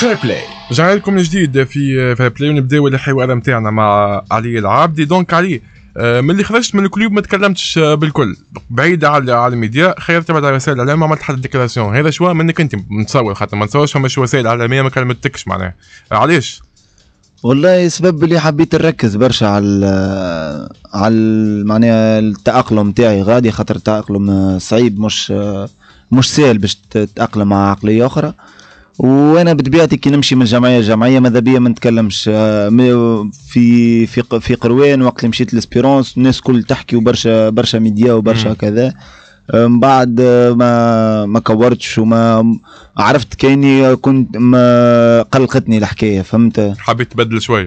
فير بلاي رجعنا لكم من جديد في فير بلاي ونبداو الحوار نتاعنا مع علي العابدي دونك علي آه، من اللي خرجت من الكليوب ما تكلمتش آه، بالكل بعيد على على الميديا خير تبعت على وسائل الاعلام عملت حتى ديكلاسيون هذا شو منك انت متصور خاطر ما نتصورش فماش وسائل اعلاميه ما كلمتكش معناها آه، علاش والله سبب اللي حبيت نركز برشا على على معناها التاقلم تاعي غادي خاطر التاقلم صعيب مش مش سهل باش تتاقلم مع عقليه اخرى وانا بطبيعتي كي نمشي من جمعيه لجمعيه ماذا بيا ما نتكلمش آه، في في في قروان وقت اللي مشيت لسبيرونس الناس كل تحكي وبرشا برشا ميديا وبرشا كذا آه، من بعد آه، ما ما كورتش وما عرفت كاني كنت ما قلقتني الحكايه فهمت حبيت تبدل شويه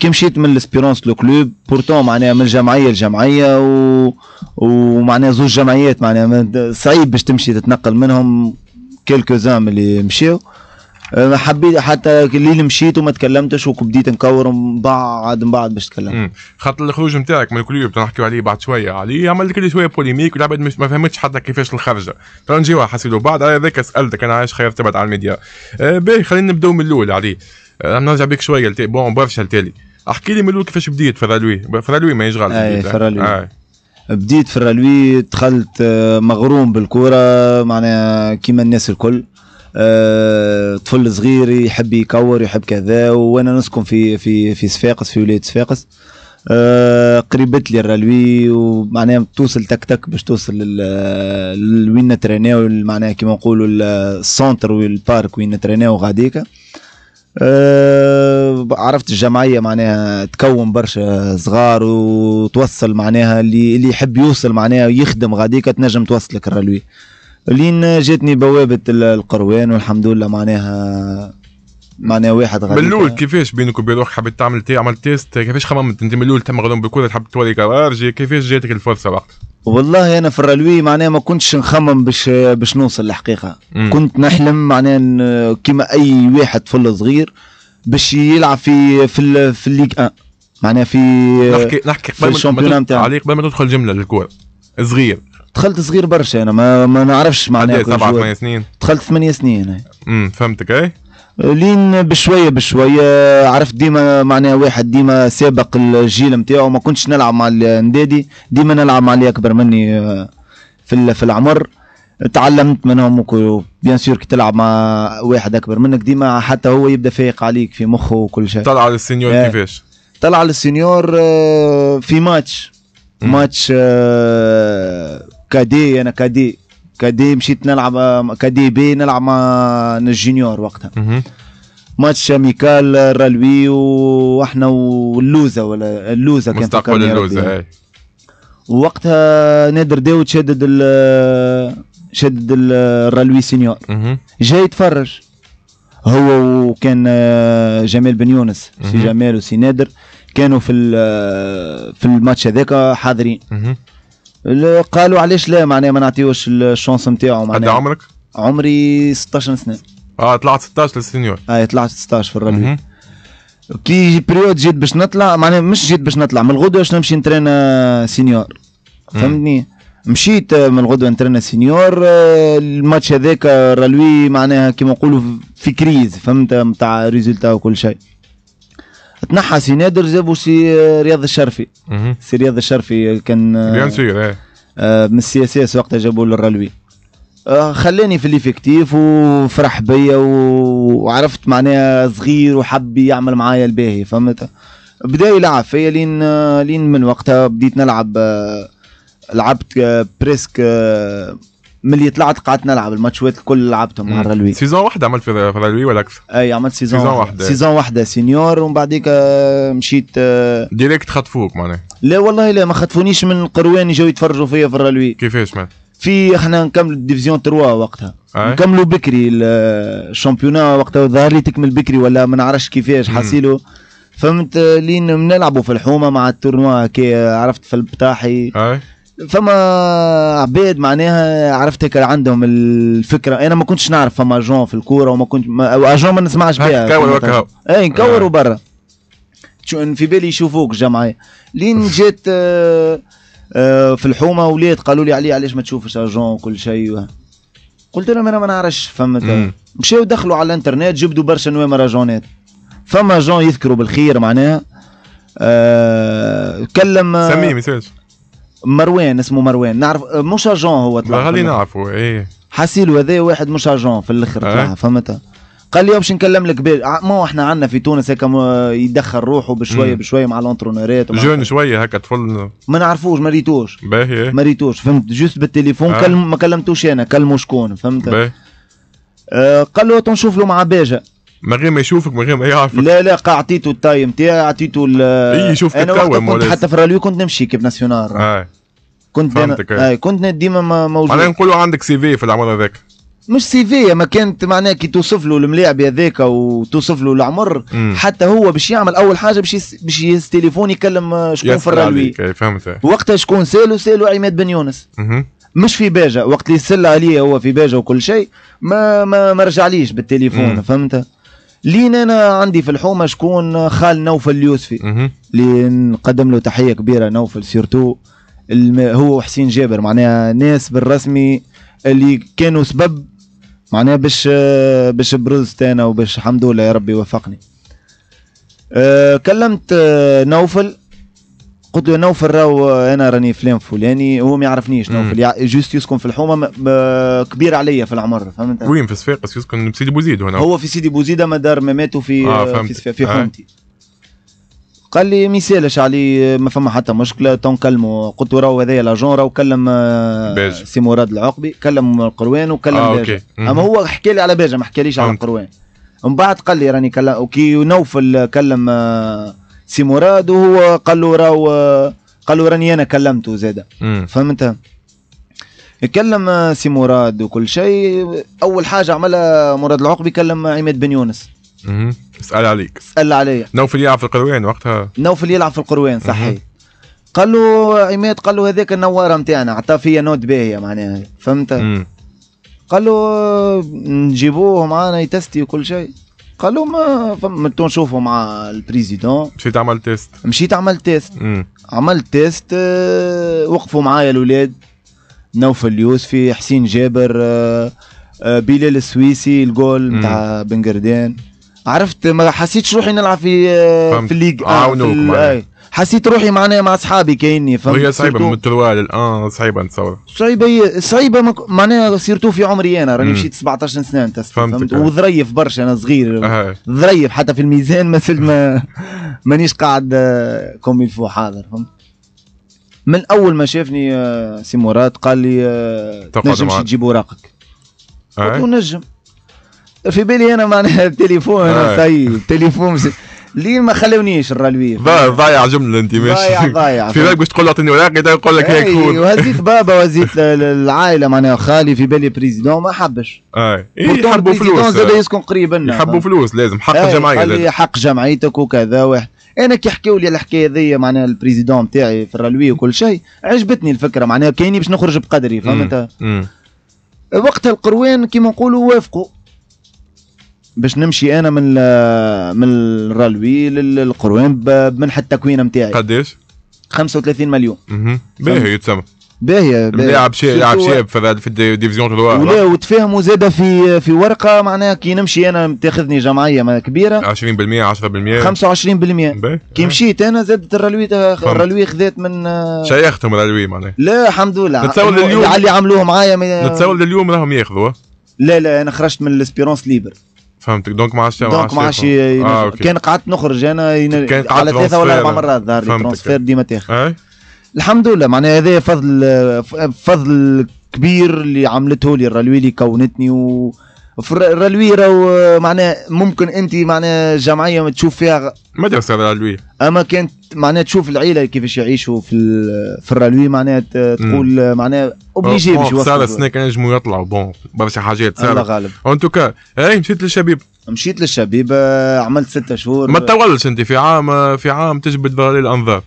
كي مشيت من الاسبيرونس لو كلوب بورتون معناها من جمعيه لجمعيه و... ومعناها زوج جمعيات معناها صعيب باش تمشي تتنقل منهم كيلكوزان من اللي مشيو ما حبيت حتى الليل مشيت وما تكلمتش وبديت نكور من بعد من بعد باش تكلم خاطر الخروج نتاعك من الكليوب نحكيو عليه بعد شويه عليه عمل لك شويه بوليميك والعباد ما فهمتش حتى كيفاش الخرجه تو طيب نجيو حسيتو بعد على ذاك سالتك انا عايش خير تبعد على الميديا أه، باهي خلينا نبداو من الاول عليه أه، نرجع بك شويه بون برشا التالي احكي لي من الاول كيفاش بديت فرالوي فرالوي ما يشغل اي فرالوي بديت في الرالوي دخلت آه، مغروم بالكوره معناها كيما الناس الكل آه، طفل صغير يحب يكور يحب كذا وانا نسكن في في في صفاقس في ولايه صفاقس آه، قريبت لي الرالوي ومعناها توصل تك تك باش توصل لوين نتريناو معناها كيما نقولوا السونتر والبارك وين نتريناو غاديكا أه عرفت الجمعية معناها تكون برشا صغار وتوصل معناها اللي اللي يحب يوصل معناها ويخدم غاديك تنجم توصلك الرلوي لين جاتني بوابة القروان والحمد لله معناها معناها واحد غادي من الاول كيفاش بينك وبين روحك حبيت تعمل تي عملت تيست كيفاش خممت انت من الاول تم غلوم بكل تحب تولي كارجي كيفاش جاتك الفرصه وقت والله انا في الرالوي معناها ما كنتش نخمم باش باش نوصل الحقيقه مم. كنت نحلم معناها كيما اي واحد فل صغير باش يلعب في في في الليغ 1 معناها في نحكي نحكي في ما تدخل عليك قبل ما تدخل جمله للكوره صغير دخلت صغير برشا انا ما, ما نعرفش معناها سبع سبعة ثمانية سنين دخلت ثمانية سنين امم فهمتك اي لين بشويه بشويه عرفت ديما معناها واحد ديما سابق الجيل نتاعو ما كنتش نلعب مع الندادي ديما نلعب مع اللي اكبر مني آه، في في العمر تعلمت منهم بيان سور كي تلعب مع واحد اكبر منك ديما حتى هو يبدا فايق عليك في مخه وكل شيء طلع على آه. كيفاش؟ طلع على آه، في ماتش ماتش آه، كادي انا كادي كدي مشيت نلعب كدي بي نلعب مع الجونيور وقتها ماتش اميكال رالوي واحنا واللوزه ولا اللوزه كانت مستقبل اللوزه وقتها نادر داو شدد ال شدد الرالوي سينيور جاي يتفرج هو وكان آه، جمال بن يونس سي جمال وسي نادر كانوا في آه، في الماتش هذاك حاضرين قالوا علاش لا معناها ما نعطيوش الشونس نتاعو معناها قد إيه عمرك؟ عمري 16 سنه اه طلعت 16 للسينيور اه طلعت 16 في الربيع كي بريود جيت باش نطلع معناها مش جيت باش نطلع من الغدوه باش نمشي نترين سينيور فهمتني مشيت آه، من الغدوه نترين سينيور آه، الماتش هذاك آه، رالوي معناها كيما نقولوا في كريز فهمت نتاع ريزولتا وكل شيء تنحى سي نادر آه، جابوا سي رياض الشرفي سي رياض الشرفي كان بيان آه، سور eh. آه، من السياسيه وقتها جابوا للرلوي خلاني في ليفيكتيف وفرح بيا وعرفت معناها صغير وحب يعمل معايا الباهي فهمت بدا يلعب فيا لين لين من وقتها بديت نلعب لعبت بريسك ملي طلعت قعدت نلعب الماتشات الكل لعبتهم مع الرلوي سيزون واحده عملت في الرلوي ولا اكثر؟ اي عملت سيزون, سيزون واحده سيزون واحده سينيور ومن بعديك آه، مشيت آه، ديريكت خطفوك معناها لا والله لا ما خطفونيش من القروان يجوا يتفرجوا فيا في الرلوي كيفاش معناها؟ في احنا نكملوا الديفيزيون 3 وقتها أي. نكملوا بكري الشامبيونا وقتها ظهر لي تكمل بكري ولا ما نعرفش كيفاش حاسيلو فهمت لين نلعبوا في الحومه مع التورنوا كي عرفت في البطاحي أي. فما عباد معناها عرفت هيك عندهم الفكره انا ما كنتش نعرف فما جون في الكوره وما كنت ما اجون ما نسمعش بها إيه، نكور اي آه. نكوروا برا في بالي يشوفوك الجمعيه لين جيت آه، آه، في الحومه وليت قالوا لي عليه علاش ما تشوفش اجون وكل شيء قلت لهم انا ما نعرفش فما مشاو دخلوا على الانترنت جبدوا برشا نوامر اجونات فما جون يذكروا بالخير معناها آه كلم سميه ما مروان اسمه مروان نعرف آه، مش اجون هو طلع غالي نعرفه ايه حسيل هذا واحد مش اجون في الاخر اه؟ فهمتها قال لي باش نكلم لك بال آه، ما هو احنا عندنا في تونس هكا يدخل روحه بشويه مم. بشويه مع الانترونيرات جون شويه هكا طفل ما نعرفوش ما ريتوش باهي ما ريتوش فهمت جوست بالتليفون آه. كلم ما كلمتوش انا كلموا شكون فهمت باهي آه قال له تنشوف له مع باجه من غير ما يشوفك من غير ما يعرفك لا لا اعطيته التايم تاعي اعطيته ال اي يشوفك انا كنت حتى في الراليو كنت نمشي كيب ناسيونال آه. كنت أيوة. آه كنت ديما موجود معناها نقولوا عندك سي في في العمر هذاك مش سي في ما كانت معناها كي توصف له الملاعب هذاك وتوصف له العمر مم. حتى هو باش يعمل اول حاجه باش يس... باش تليفون يكلم آه، شكون في فهمت وقتها شكون سالو سالو عماد بن يونس مم. مش في باجة وقت اللي سل عليه هو في باجة وكل شيء ما ما, ما رجعليش بالتليفون فهمت لين انا عندي في الحومه شكون خال نوفل اليوسفي اللي نقدم له تحيه كبيره نوفل سيرتو هو وحسين جابر معناها ناس بالرسمي اللي كانوا سبب معناها باش باش برزت انا وباش الحمد لله يا ربي وفقني أه كلمت أه، نوفل قلت له نوفل راهو انا راني فلان فلاني هو ما يعرفنيش نوفل جوست يسكن في الحومه كبير عليا في العمر فهمت وين في صفاقس يسكن في سيدي بوزيد هنا هو في سيدي بوزيد اما دار ماتوا في آه في, في حومتي آه. قال لي ما يسالش عليه ما فما حتى مشكله تو نكلموا قلت له راهو هذايا لاجون راهو كلم آه، سي مراد العقبي كلم القروان وكلم آه باجة اما هو حكى لي على باجا ما حكاليش على القروان من بعد قال لي راني كلم كي نوفل كلم سي مراد وهو قال له راهو آه، قال له راني انا كلمته زاده فهمت كلم آه، سي مراد وكل شيء اول حاجه عملها مراد العقبي كلم عماد بن يونس اها اسال عليك اسال عليا نوفل يلعب في القروان وقتها نوفل يلعب في القروان صحيح قال له عماد قال له هذاك النواره نتاعنا عطاه فيا نوت باهيه معناها فهمت قال له نجيبوه معانا يتستي وكل شيء قال له ما فمتو نشوفه مع البريزيدون مشيت عملت تيست مشيت عملت تيست عملت تيست آه، وقفوا معايا الاولاد نوفل اليوسفي حسين جابر آه، آه، بلال السويسي الجول نتاع بنقردان عرفت ما حسيتش روحي نلعب في آه، في الليغ آه، عاونوك آه حسيت روحي معناها مع اصحابي كاني فهمت وهي صعيبه من التروال الان صعيبه نتصور صعيبه صعيبه معناها سيرتو في عمري انا راني مشيت 17 سنه انت فهمت آه. وظريف برشا انا صغير ظريف حتى في الميزان ما زلت ما مانيش قاعد كوم الفو حاضر فهمت من اول ما شافني سي مراد قال لي تنجم تجيب اوراقك قلت له نجم في بالي انا معناها التليفون طيب تليفون ليه ما خلونيش الرالوي ضايع جمله انت ماشي ضايع ضايع في بالك باش تقول اعطيني وراقي يقول لك هيك هو وهزيت بابا وهزيت العائله معناها خالي في بالي بريزيدون ما حبش آه. اي يحبوا فلوس زاد يسكن قريب لنا يحبوا فلوس لازم حق الجمعيه حق جمعيتك وكذا واحد انا كي حكيوا لي الحكايه ذي معناها البريزيدون تاعي في الرالوي وكل شيء عجبتني الفكره معناها كاني باش نخرج بقدري فهمت وقت القروان كيما نقولوا وافقوا باش نمشي انا من من الرالوي للقروان بمنحه التكوين نتاعي قداش 35 مليون باهي يتسمى باهيه لاعب شيء لاعب شاب في الديفيزيون تلوا ولا وتفاهموا زاد في في ورقه معناها كي نمشي انا تاخذني جمعيه كبيره 20% 10% 25% كي مشيت انا زادت الرلوي الرلوي خذات من شيختهم الرلوي معناها لا الحمد لله نتصور اليوم اللي عملوه معايا نتصور اليوم راهم ياخذوا لا لا انا خرجت من الاسبيرونس ليبر فهمتك دونك ما عادش دونك ما عادش آه، كان قعدت نخرج انا كان على ثلاثه ولا اربع مرات داري لي ترونسفير ديما تاخذ الحمد لله معناها هذا فضل فضل كبير اللي عملته لي الرلوي اللي كونتني و رلوي راهو آه، معناه ممكن انت معناه جمعيه تشوف فيها مدرسه رالوي اما كانت معناه تشوف العيله كيفاش يعيشوا في في الرالوي معناه تقول آه، معناه اوبليجي oh, باش oh, صار سناك ينجموا يطلعوا بون برشا حاجات صار الله غالب ان توكا اي مشيت للشبيب مشيت للشبيب آه، عملت ستة شهور ما تطولش انت في عام في عام تجبد ظهري الانظار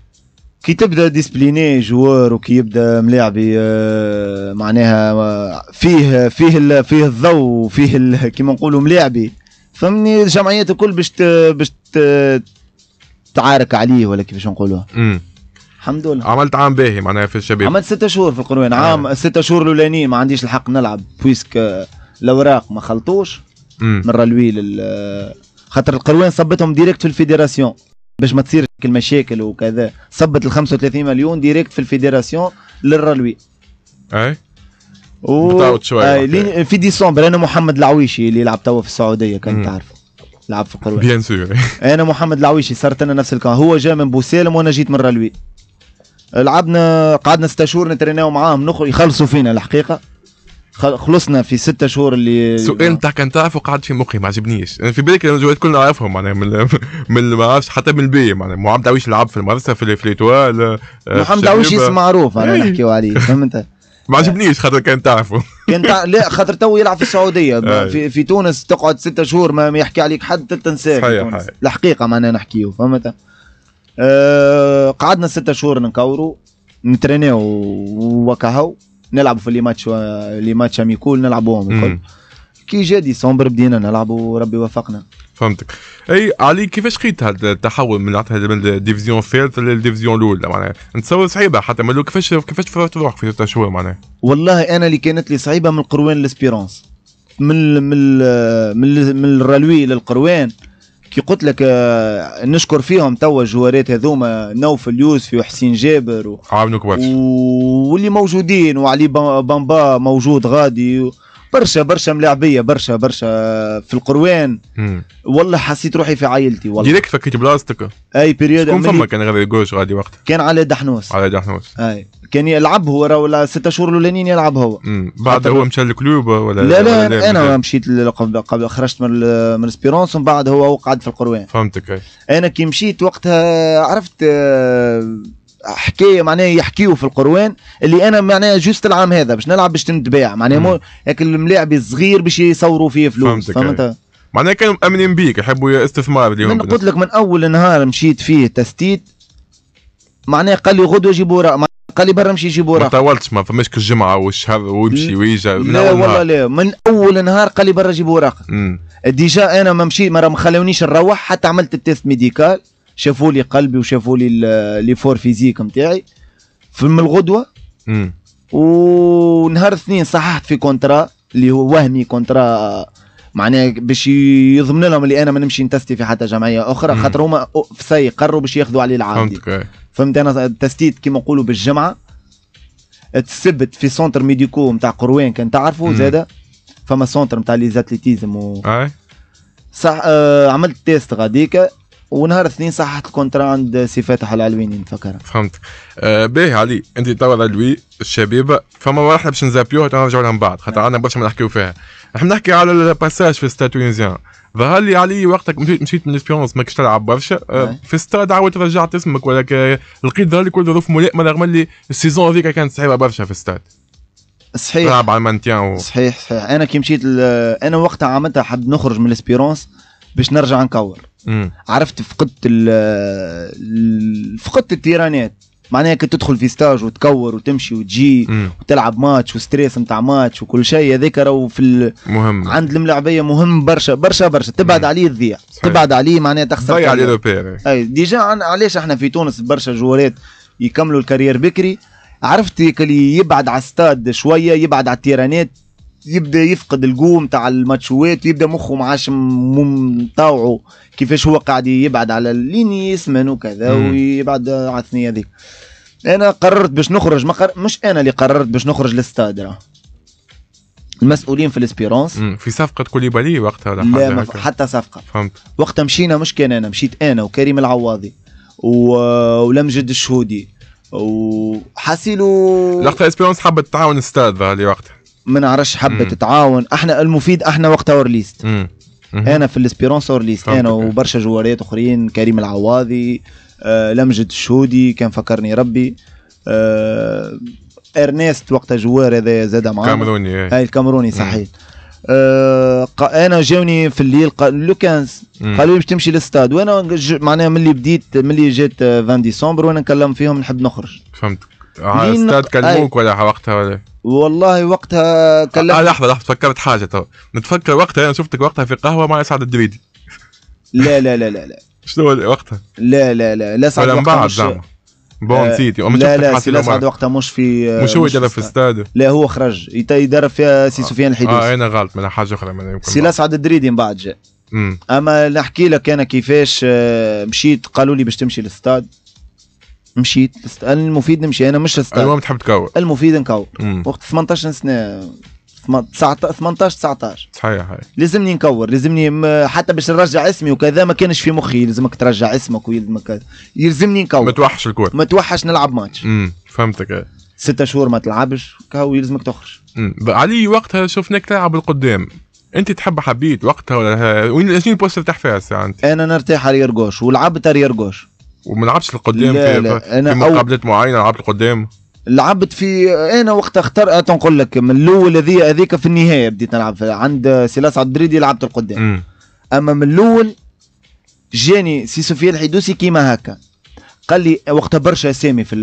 كي تبدا ديسبليني جوار وكي يبدا ملاعبي آه، معناها آه، فيه فيه فيه الضوء وفيه كيما نقولوا ملاعبي فهمني الجمعيات الكل باش باش تعارك عليه ولا كيفاش نقولوها الحمد لله عملت عام باهي معناها في الشباب عملت ستة شهور في القروان آه. عام آه. ستة شهور الاولانيين ما عنديش الحق نلعب بويسك الاوراق ما خلطوش مم. من رلوي لل خاطر القروان صبتهم ديريكت في الفيدراسيون باش ما تصيرش المشاكل وكذا صبت ال 35 مليون ديريكت في الفيدراسيون للرلوي اي و... شوية لين في ديسمبر انا محمد العويشي اللي يلعب توا في السعوديه كان تعرف لعب في قروي بيان سور انا محمد العويشي صارت انا نفس الكلام هو جا من بوسالم وانا جيت من رلوي لعبنا قعدنا ست شهور نتريناو معاهم نخرج يخلصوا فينا الحقيقه خلصنا في ستة شهور اللي سؤال نتاع كان تعرفه وقعد في مخي ما عجبنيش انا في بالك الجواد كلنا نعرفهم معناها من من ما عرفش حتى من البي معناها محمد عويش لعب في المدرسه في الفليتوال آه، محمد عويش اسم معروف انا نحكيو إيه. عليه فهمت ما عجبنيش خاطر كان تعرفه كان تع... لا خاطر تو يلعب في السعوديه إيه. في... في تونس تقعد ستة شهور ما يحكي عليك حد تنساه صحيح الحقيقه معناها نحكيو فهمت أه... قعدنا ستة شهور نكوروا نترينيو وكهو نلعبوا في لي ماتش لي ماتش اميكول نلعبوهم الكل كي جا ديسمبر بدينا نلعبوا وربي وفقنا فهمتك اي علي كيفاش لقيت هذا التحول من من الديفيزيون الثالث للديفيزيون الاولى معناها نتصور صعيبه حتى مالو كيفاش كيفاش فرحت روحك في ثلاث شهور معناها والله انا اللي كانت لي صعيبه من القروان لسبيرونس من من من, الرالوي من الرلوي للقروان كي قلت لك آه، نشكر فيهم توا الجوارات هذوما نوف اليوسفي وحسين جابر و... عاونوك واللي موجودين وعلي بامبا موجود غادي و... برشا برشا ملاعبيه برشا برشا في القروان والله حسيت روحي في عائلتي والله ديريكت فكيت بلاصتك اي بيريود كم فما كان غادي جوش غادي وقت كان على دحنوس على دحنوس اي كان يلعب هو ولا ستة شهور الاولانيين يلعب هو بعد هو مشى للكلوب ولا لا لا, ولا انا مشيت قبل خرجت من من سبيرونس ومن بعد هو هو قعد في القروان فهمتك اي انا كي مشيت وقتها عرفت آه، حكايه معناها يحكيو في القروان اللي انا معناها جوست العام هذا باش نلعب باش نتباع معناها مو هاك الملاعب الصغير باش يصوروا فيه فلوس أيوة. فهمت معناها كانوا مأمنين بيك يحبوا استثمار اليوم من قلت لك من اول نهار مشيت فيه تستيت معناها قال لي غدوه جيبوا قال لي برا مشي يجيبوا ما طولتش ما فماش الجمعه والشهر ويمشي ويجي من لا اول والله لا من اول نهار قال لي برا جيبوا اوراقك ديجا انا ما مشيت ما خلونيش نروح حتى عملت التيست ميديكال شافوا لي قلبي وشافوا لي لي فور فيزيك نتاعي من الغدوه ونهار اثنين صححت في كونترا اللي هو وهمي كونترا معناها باش يضمن لهم اللي انا ما نمشي نتستي في حتى جمعيه اخرى خاطر هما في سي قروا باش ياخذوا عليه العام فهمت انا تستيت كيما نقولوا بالجمعه تسبت في سونتر ميديكو نتاع قروان كان تعرفوا زاده فما سونتر نتاع لي زاتليتيزم و... صح آه عملت تيست غاديكا ونهار اثنين صححت الكونترا عند سي فاتح العلويني يعني نفكر فهمت آه باهي علي انت توا العلوي الشبيبه فما مرحله باش نزابيوها تو نرجعوا بعد خاطر عندنا برشا ما نحكيو فيها احنا نحكي على الباساج في ستاد تونيزيان ظهر لي علي وقتك مشيت, من اسبيرونس ماكش تلعب برشا آه نعم. في ستاد عاودت رجعت اسمك ولا لقيت ظهر لي كل ظروف ملائمه رغم اللي السيزون هذيك كانت صعيبه برشا في ستاد صحيح تلعب على المانتيان و... صحيح صحيح انا كي مشيت ل... انا وقتها عملتها حب نخرج من الاسبيرونس باش نرجع نكور مم. عرفت فقدت ال فقدت التيرانات معناها كي تدخل في ستاج وتكور وتمشي وتجي مم. وتلعب ماتش وستريس نتاع ماتش وكل شيء هذاك راهو في مهم عند الملاعبيه مهم برشا برشا برشا تبعد عليه تضيع تبعد عليه معناها تخسر تضيع عليه لوبير اي ديجا علاش احنا في تونس برشا جوارات يكملوا الكارير بكري عرفت اللي يبعد على الستاد شويه يبعد على التيرانات يبدا يفقد القوم تاع الماتشوات ويبدا مخه ما عادش مطاوعه كيفاش هو قاعد يبعد على لين يسمن وكذا ويبعد على الثنيه هذيك انا قررت باش نخرج ما قر... مش انا اللي قررت باش نخرج للستاد المسؤولين في الاسبيرونس في صفقه كوليبالي وقتها ولا لا ما حتى صفقه فهمت وقتها مشينا مش كان انا مشيت انا وكريم العواضي و... ولمجد الشهودي وحاسيلو لقطه اسبيرونس حبت تعاون ستاد اللي وقتها ما نعرفش حبه تتعاون احنا المفيد احنا وقتها اورليست انا في الاسبيرونس اورليست انا وبرشا جوارات اخرين كريم العواضي آه لمجد الشهودي كان فكرني ربي آه ارنست وقتها جوار هذا زاد معاه الكاميروني إيه. هاي الكامروني صحيح آه انا جاوني في الليل قال لو قالوا لي باش تمشي للستاد وانا معناها ملي بديت ملي جات 20 آه، ديسمبر وانا نكلم فيهم نحب نخرج فهمتك آه، استاذ كلموك ولا وقتها ولا والله وقتها كلمت آه لحظه لحظه فكرت حاجه تو نتفكر وقتها انا شفتك وقتها في قهوه مع سعد الدريدي لا لا لا لا لا شنو وقتها؟ لا لا لا لا سعد ولا بعد زعما بون آه، سيتي لا لا لا سعد وقتها مش في مش هو يدرب في استاد لا هو خرج يدرب فيها سي آه. سفيان الحديث اه انا غلط من حاجه اخرى سي سعد الدريدي من بعد جاء اما نحكي لك انا كيفاش مشيت قالوا لي باش تمشي للاستاد مشيت تسال المفيد نمشي انا مش استقل المهم أيوة، تحب تكور المفيد نكور وقت 18 سنه 18 19 صحيح لازمني نكور لازمني حتى باش نرجع اسمي وكذا ما كانش في مخي يلزمك ترجع اسمك ويلزمك يلزمني نكور ما توحش الكور ما توحش نلعب ماتش امم فهمتك ستة شهور ما تلعبش كاو يلزمك تخرج علي وقتها شفناك تلعب القدام انت تحب حبيت وقتها ولا وين شنو البوست ترتاح فيها الساعه انت؟ انا نرتاح على جوش ولعبت على جوش وما لعبش القدام في, في مقابلات معينه لعبت القدام لعبت في انا وقت اختار تنقول لك من الاول هذيك هذيك في النهايه بديت نلعب عند سلاس الدريدي لعبت القدام اما من الاول جاني سي سفيان الحيدوسي كيما هكا قال لي وقتها برشا اسامي في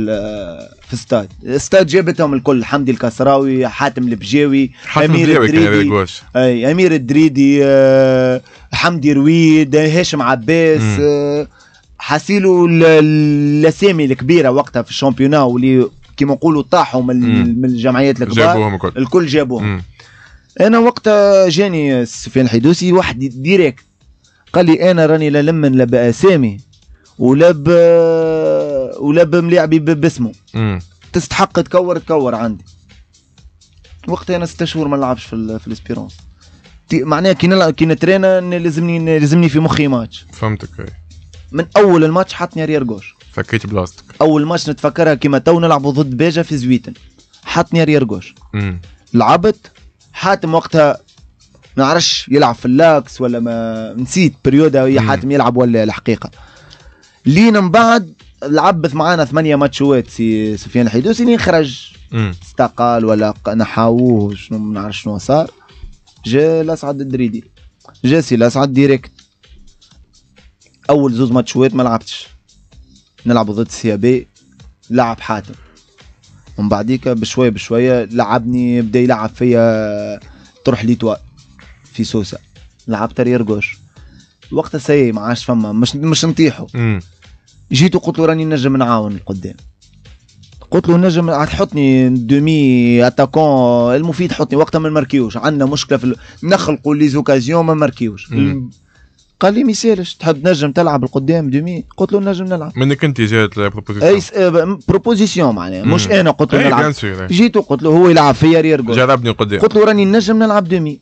في الستاد الستاد جابتهم الكل حمدي الكسراوي حاتم البجاوي امير الدريدي اي امير الدريدي آه، حمدي رويد هاشم عباس آه، حاسيلو الاسامي الكبيره وقتها في الشامبيونا واللي كيما نقولوا طاحوا من, من الجمعيات الكبار جابوهم الكل الكل جابوهم انا وقتها جاني سفيان الحيدوسي واحد ديريكت قال لي انا راني لا لمن لا باسامي ولا ب ولا بملاعبي باسمه تستحق تكور تكور عندي وقتها انا ست شهور ما نلعبش في, في الاسبيرونس معناها كي نلعب كي نترينا لازمني لازمني في مخي ماتش فهمتك ايه من اول الماتش حطني ريير جوش فكيت بلاصتك اول ماتش نتفكرها كيما تو نلعبوا ضد بيجا في زويتن حطني ريير جوش لعبت حاتم وقتها نعرفش يلعب في اللاكس ولا ما نسيت بريودا هي حاتم يلعب ولا الحقيقه لين من بعد لعبت معانا ثمانية ماتشوات سي سفيان الحيدوسي لين خرج استقال ولا نحاوه شنو ما نعرفش شنو صار جا الاسعد الدريدي جا سي الاسعد ديريكت اول زوز ماتشوات ما لعبتش نلعبوا ضد سيابي لعب حاتم ومن بعديك بشويه بشويه لعبني بدا يلعب فيا تروح ليتوا في سوسه لعبت رير جوش وقتها سي ما عادش فما مش مش نطيحوا جيت وقلت له راني نجم نعاون القدام قلت له نجم تحطني دومي اتاكون المفيد حطني وقتها ما نمركيوش عندنا مشكله في ال... نخلقوا لي زوكازيون ما نمركيوش قال لي ميسالش تحب نجم تلعب القدام دومي قلت له نجم نلعب منك انت جات بروبوزيسيون اي آه، بروبوزيسيون معناها مش انا قلت له نلعب جيت قلت له هو يلعب فيا رير جربني قدام قلت له راني نجم نلعب دومي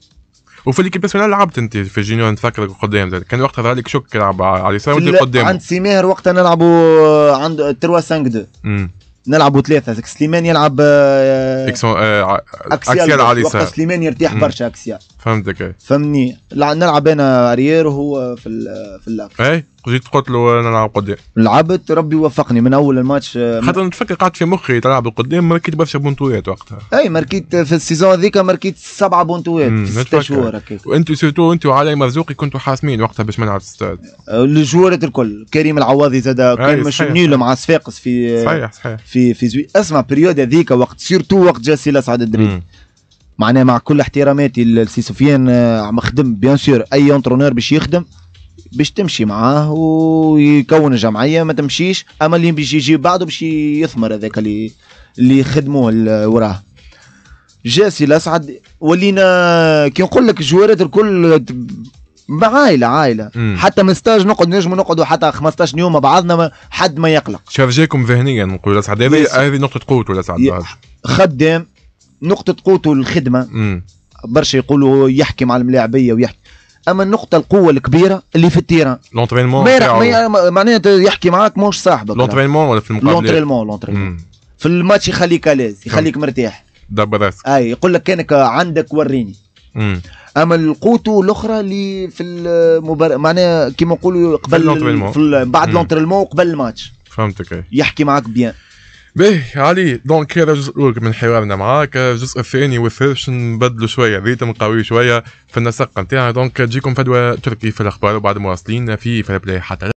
وفي ليكيب ناسيونال لعبت انت في جينيور نتفكرك قدام كان وقتها ظهر شك يلعب على اليسار وانت قدام عند سي ماهر وقتها نلعبوا آه، عند 3 5 2 نلعبوا ثلاثه سليمان يلعب اكسيال على اليسار سليمان يرتاح برشا اكسيال فهمتك فهمني نلعب انا اريير وهو في في الاكس جيت قلت له انا نلعب قدام لعبت ربي وفقني من اول الماتش آه، خاطر نتفكر قعدت في مخي تلعب قدام مركيت برشا بونتويات وقتها اي مركيت في السيزون هذيك مركيت سبعه بونتويات في ست شهور وانت سيرتو انت وعلي مرزوقي كنتوا حاسمين وقتها باش ما منع ستاد الجوارات آه، الكل كريم العواضي زاد كان مش نيل مع صفاقس في آه، صحيح صحيح في في زوي اسمع بريود هذيك وقت سيرتو وقت جا سي سعد الدريدي معناها مع كل احتراماتي لسي سفيان خدم بيان سور اي انترونور باش يخدم باش تمشي معاه ويكون جمعيه ما تمشيش اما اللي بيجي يجي بعده باش يثمر هذاك اللي اللي خدموه وراه جاسي الاسعد ولينا كي نقول لك الجوارات الكل عائلة عائلة مم. حتى من ستاج نقعد نجم نقعدوا حتى 15 يوم مع بعضنا ما حد ما يقلق شاف جاكم ذهنيا نقول الاسعد هذه هذه نقطة قوته الاسعد خدام نقطة قوته الخدمة مم. برشا يقولوا يحكي مع الملاعبية ويحكي اما النقطه القوه الكبيره اللي في التيران لونترينمون معناها يحكي معاك موش صاحبك لونترينمون ولا في المقابله لونترينمون لونترينمون في الماتش يخليك الاز يخليك مرتاح دبر راسك اي يقول لك كانك عندك وريني اما القوتو الاخرى اللي في المبار... معناها كيما نقولوا قبل في بعد لونترينمون قبل الماتش فهمتك يحكي معاك بيان باهي علي دونك هذا الجزء الاول من حوارنا معاك الجزء الثاني والثالث نبدلوا شويه ريتم قوي شويه في النسق نتاعنا دونك تجيكم فدوى تركي في الاخبار وبعد مواصلين في فلبلاي حتى